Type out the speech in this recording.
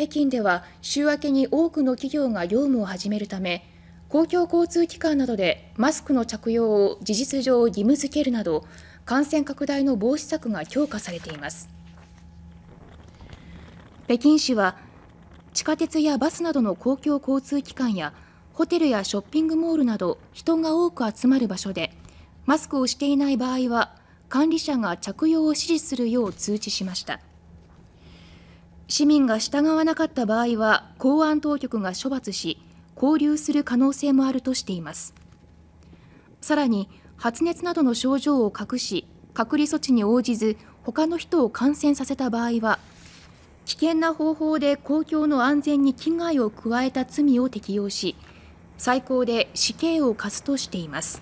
北京では週明けに多くの企業が業務を始めるため公共交通機関などでマスクの着用を事実上義務付けるなど感染拡大の防止策が強化されています北京市は地下鉄やバスなどの公共交通機関やホテルやショッピングモールなど人が多く集まる場所でマスクをしていない場合は管理者が着用を指示するよう通知しました市民が従わなかった場合は公安当局が処罰し交流する可能性もあるとしていますさらに発熱などの症状を隠し隔離措置に応じず他の人を感染させた場合は危険な方法で公共の安全に危害を加えた罪を適用し最高で死刑を科すとしています。